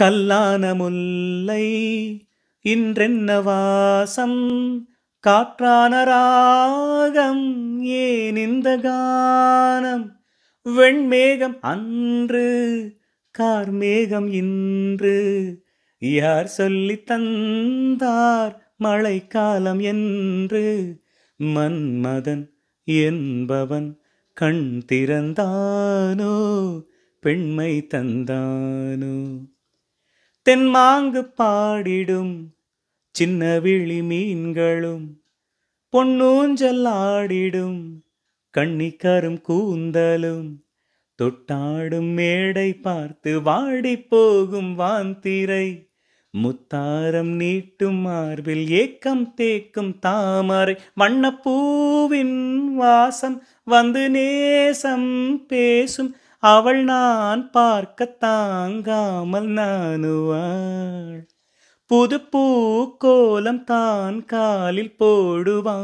கல்லான முல்லை இன்றென்ன வாசம் காற்றான ராகம் ஏன் இந்த கானம் வெண்மேகம் அன்று கார்மேகம் இன்று யார் சொல்லி தந்தார் மழைக்காலம் என்று மன்மதன் என்பவன் கண் திறந்தானோ பெண்மை தந்தானோ தென்மாங்கு பாடிடும் சின்ன விழி மீன்களும் பொன்னூஞ்சல் ஆடிடும் கண்ணிக்கரும் கூந்தலும் தொட்டாடும் மேடை பார்த்து வாடி போகும் வாந்திரை முத்தாரம் நீட்டும் மார்பில் ஏக்கம் தேக்கும் தாமரை வண்ணப்பூவின் வாசம் வந்து நேசம் பேசும் அவள் நான் பார்க்க தாங்காமல் நானுவாள் புது பூ கோலம் தான் காலில் போடுவாள்